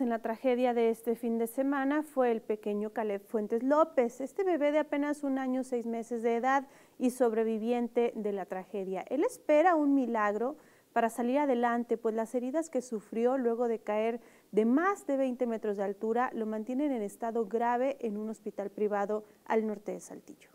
en la tragedia de este fin de semana fue el pequeño Caleb Fuentes López, este bebé de apenas un año, seis meses de edad y sobreviviente de la tragedia. Él espera un milagro para salir adelante, pues las heridas que sufrió luego de caer de más de 20 metros de altura lo mantienen en estado grave en un hospital privado al norte de Saltillo.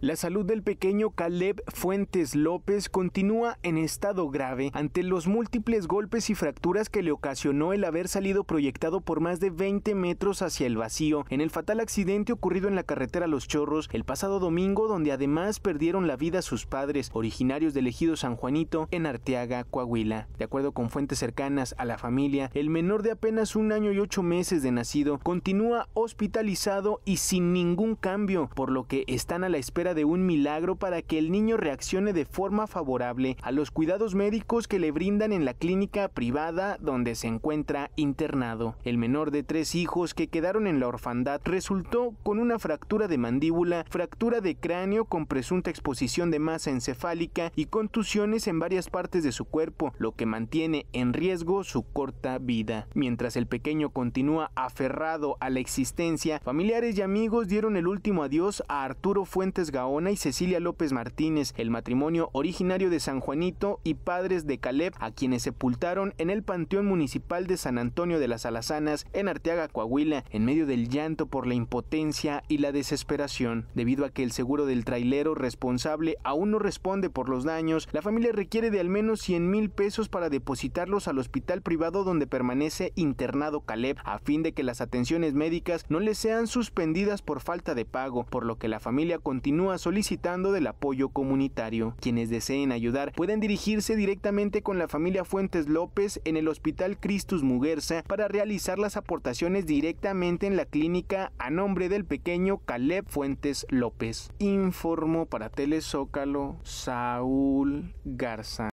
La salud del pequeño Caleb Fuentes López continúa en estado grave ante los múltiples golpes y fracturas que le ocasionó el haber salido proyectado por más de 20 metros hacia el vacío en el fatal accidente ocurrido en la carretera Los Chorros el pasado domingo donde además perdieron la vida sus padres originarios del ejido San Juanito en Arteaga, Coahuila. De acuerdo con fuentes cercanas a la familia, el menor de apenas un año y ocho meses de nacido continúa hospitalizado y sin ningún cambio, por lo que están a la espera de un milagro para que el niño reaccione de forma favorable a los cuidados médicos que le brindan en la clínica privada donde se encuentra internado. El menor de tres hijos que quedaron en la orfandad resultó con una fractura de mandíbula, fractura de cráneo con presunta exposición de masa encefálica y contusiones en varias partes de su cuerpo, lo que mantiene en riesgo su corta vida. Mientras el pequeño continúa aferrado a la existencia, familiares y amigos dieron el último adiós a Arturo Fuentes Ona y Cecilia López Martínez, el matrimonio originario de San Juanito y padres de Caleb, a quienes sepultaron en el Panteón Municipal de San Antonio de las Alazanas, en Arteaga, Coahuila, en medio del llanto por la impotencia y la desesperación. Debido a que el seguro del trailero responsable aún no responde por los daños, la familia requiere de al menos 100 mil pesos para depositarlos al hospital privado donde permanece internado Caleb, a fin de que las atenciones médicas no le sean suspendidas por falta de pago, por lo que la familia continúa solicitando del apoyo comunitario. Quienes deseen ayudar pueden dirigirse directamente con la familia Fuentes López en el Hospital Cristus Muguerza para realizar las aportaciones directamente en la clínica a nombre del pequeño Caleb Fuentes López. Informo para Telezócalo Saúl Garza.